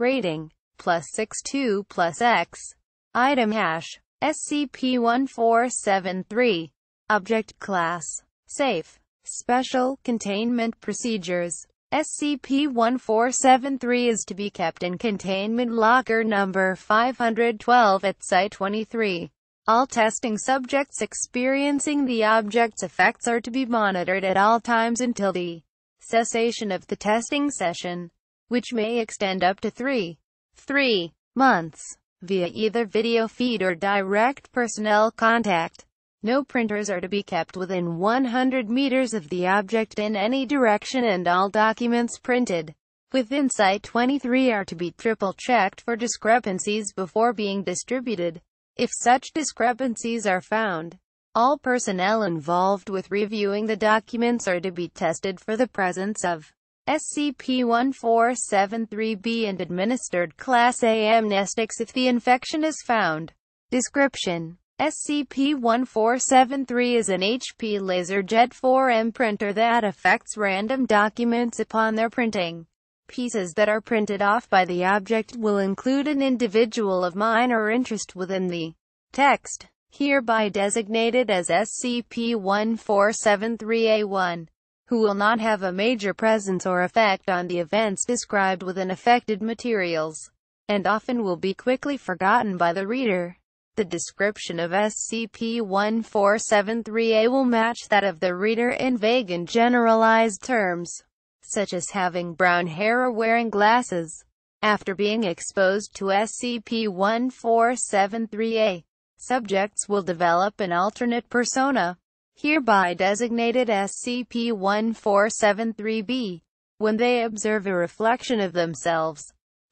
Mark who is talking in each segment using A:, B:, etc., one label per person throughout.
A: rating, plus 62 plus X. Item hash, SCP-1473. Object class, safe. Special containment procedures. SCP-1473 is to be kept in containment locker number 512 at Site-23. All testing subjects experiencing the object's effects are to be monitored at all times until the cessation of the testing session which may extend up to three, three months, via either video feed or direct personnel contact. No printers are to be kept within 100 meters of the object in any direction and all documents printed within Site 23 are to be triple-checked for discrepancies before being distributed. If such discrepancies are found, all personnel involved with reviewing the documents are to be tested for the presence of SCP-1473-B and administered Class A amnestics if the infection is found. Description SCP-1473 is an HP LaserJet 4M printer that affects random documents upon their printing. Pieces that are printed off by the object will include an individual of minor interest within the text, hereby designated as SCP-1473-A1 who will not have a major presence or effect on the events described within affected materials, and often will be quickly forgotten by the reader. The description of SCP-1473A will match that of the reader in vague and generalized terms, such as having brown hair or wearing glasses. After being exposed to SCP-1473A, subjects will develop an alternate persona, hereby designated SCP-1473-B. When they observe a reflection of themselves,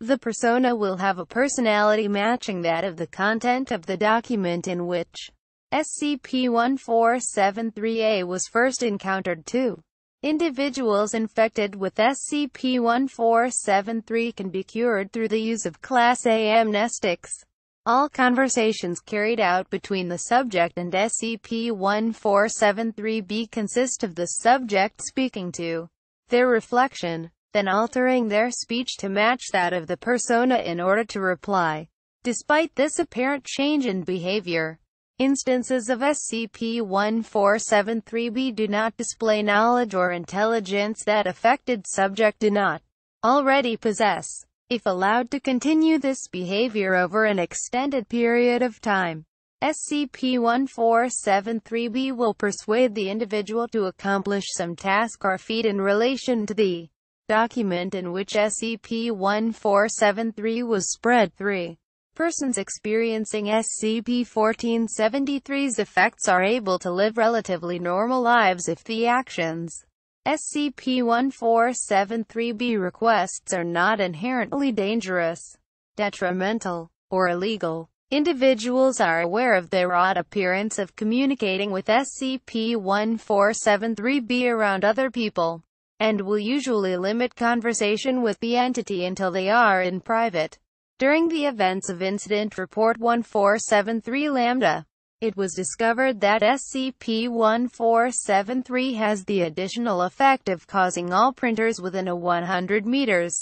A: the persona will have a personality matching that of the content of the document in which SCP-1473-A was first encountered too. Individuals infected with SCP-1473 can be cured through the use of Class A amnestics. All conversations carried out between the subject and SCP-1473-B consist of the subject speaking to their reflection, then altering their speech to match that of the persona in order to reply. Despite this apparent change in behavior, instances of SCP-1473-B do not display knowledge or intelligence that affected subject do not already possess. If allowed to continue this behavior over an extended period of time, SCP-1473-B will persuade the individual to accomplish some task or feat in relation to the document in which SCP-1473 was spread. 3. Persons experiencing SCP-1473's effects are able to live relatively normal lives if the actions SCP-1473-B requests are not inherently dangerous, detrimental, or illegal. Individuals are aware of their odd appearance of communicating with SCP-1473-B around other people, and will usually limit conversation with the entity until they are in private. During the events of Incident Report 1473 Lambda, it was discovered that SCP-1473 has the additional effect of causing all printers within a 100 meters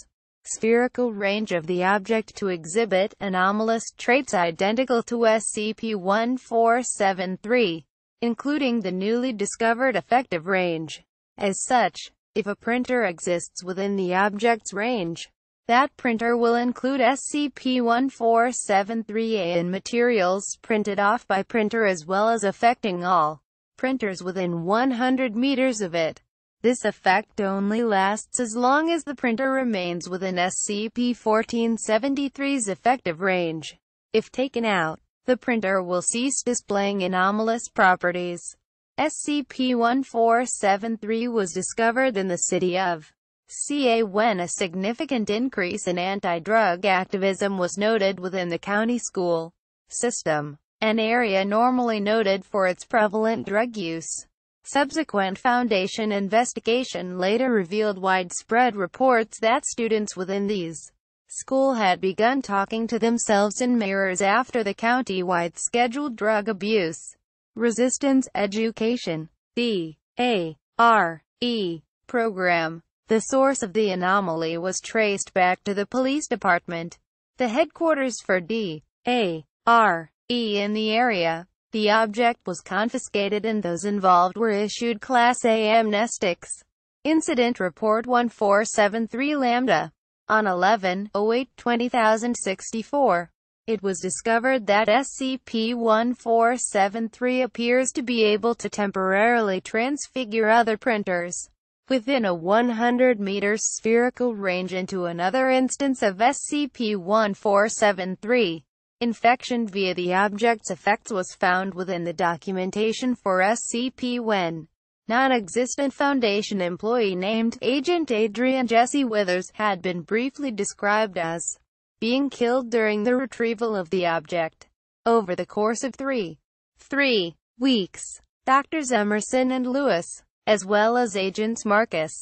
A: spherical range of the object to exhibit anomalous traits identical to SCP-1473, including the newly discovered effective range. As such, if a printer exists within the object's range, that printer will include scp 1473 a and materials printed off by printer as well as affecting all printers within 100 meters of it. This effect only lasts as long as the printer remains within SCP-1473's effective range. If taken out, the printer will cease displaying anomalous properties. SCP-1473 was discovered in the city of CA when a significant increase in anti-drug activism was noted within the county school system, an area normally noted for its prevalent drug use. Subsequent foundation investigation later revealed widespread reports that students within these school had begun talking to themselves in mirrors after the county-wide scheduled drug abuse resistance education, the A.R.E. program the source of the anomaly was traced back to the police department, the headquarters for D. A. R. E in the area. The object was confiscated and those involved were issued Class A amnestics. Incident Report 1473 Lambda. On 11 08 2064, it was discovered that SCP-1473 appears to be able to temporarily transfigure other printers within a 100-meter spherical range into another instance of SCP-1473. Infection via the object's effects was found within the documentation for SCP when non-existent Foundation employee named Agent Adrian Jesse Withers had been briefly described as being killed during the retrieval of the object. Over the course of three, three weeks, Doctors Emerson and Lewis, as well as agents Marcus,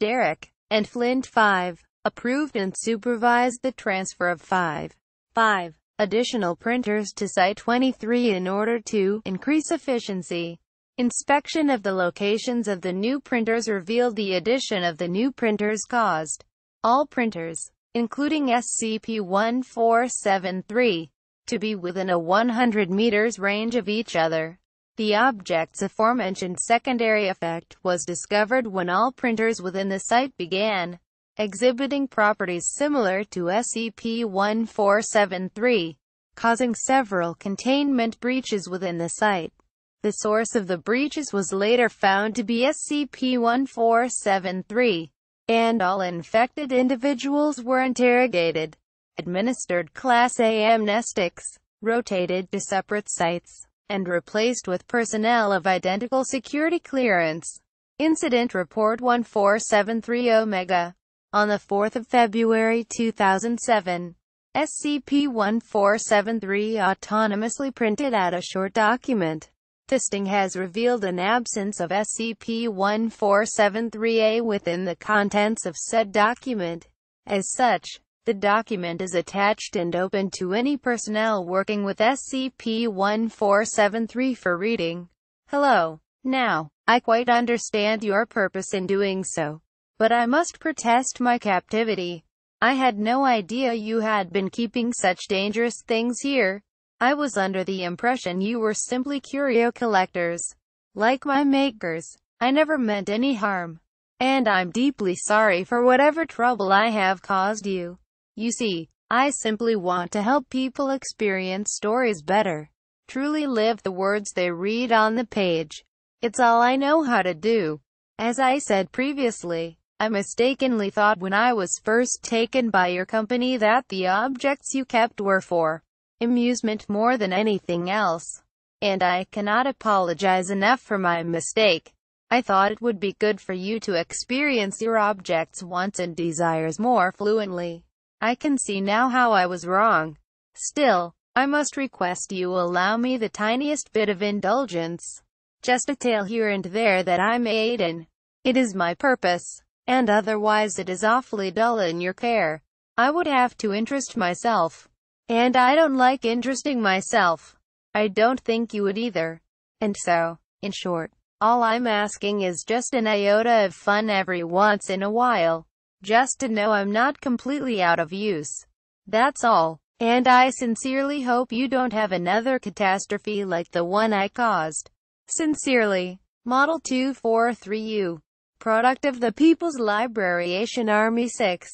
A: Derek, and Flint 5, approved and supervised the transfer of 5. 5 additional printers to Site 23 in order to increase efficiency. Inspection of the locations of the new printers revealed the addition of the new printers caused all printers, including SCP-1473, to be within a 100 meters range of each other. The object's aforementioned secondary effect was discovered when all printers within the site began exhibiting properties similar to SCP-1473, causing several containment breaches within the site. The source of the breaches was later found to be SCP-1473, and all infected individuals were interrogated, administered Class A amnestics, rotated to separate sites, and replaced with personnel of identical security clearance. Incident Report 1473 Omega. On 4 February 2007, SCP-1473 autonomously printed out a short document. Testing has revealed an absence of SCP-1473-A within the contents of said document. As such, the document is attached and open to any personnel working with SCP-1473 for reading. Hello. Now, I quite understand your purpose in doing so. But I must protest my captivity. I had no idea you had been keeping such dangerous things here. I was under the impression you were simply curio collectors. Like my makers, I never meant any harm. And I'm deeply sorry for whatever trouble I have caused you. You see, I simply want to help people experience stories better, truly live the words they read on the page. It's all I know how to do. As I said previously, I mistakenly thought when I was first taken by your company that the objects you kept were for amusement more than anything else. And I cannot apologize enough for my mistake. I thought it would be good for you to experience your objects wants and desires more fluently. I can see now how I was wrong. Still, I must request you allow me the tiniest bit of indulgence. Just a tale here and there that I may aid in. It is my purpose. And otherwise it is awfully dull in your care. I would have to interest myself. And I don't like interesting myself. I don't think you would either. And so, in short, all I'm asking is just an iota of fun every once in a while. Just to know I'm not completely out of use. That's all. And I sincerely hope you don't have another catastrophe like the one I caused. Sincerely. Model 243U. Product of the People's Library Asian Army 6.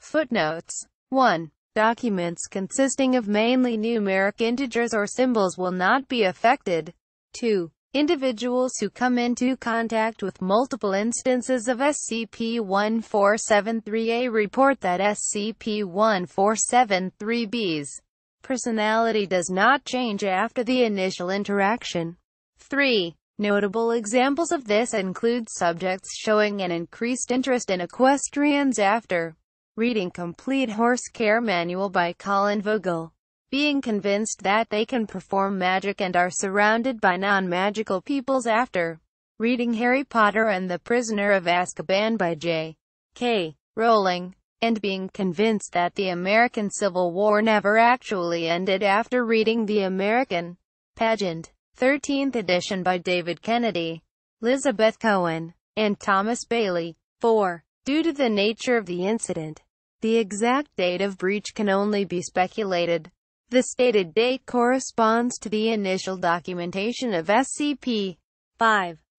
A: Footnotes. 1. Documents consisting of mainly numeric integers or symbols will not be affected. 2. Individuals who come into contact with multiple instances of SCP-1473A report that SCP-1473B's personality does not change after the initial interaction. 3. Notable examples of this include subjects showing an increased interest in equestrians after reading Complete Horse Care Manual by Colin Vogel being convinced that they can perform magic and are surrounded by non-magical peoples after reading Harry Potter and the Prisoner of Azkaban by J. K. Rowling, and being convinced that the American Civil War never actually ended after reading The American Pageant, 13th edition by David Kennedy, Elizabeth Cohen, and Thomas Bailey. 4. Due to the nature of the incident, the exact date of breach can only be speculated. The stated date corresponds to the initial documentation of SCP-5.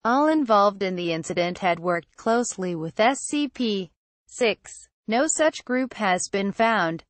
A: All involved in the incident had worked closely with SCP-6. No such group has been found.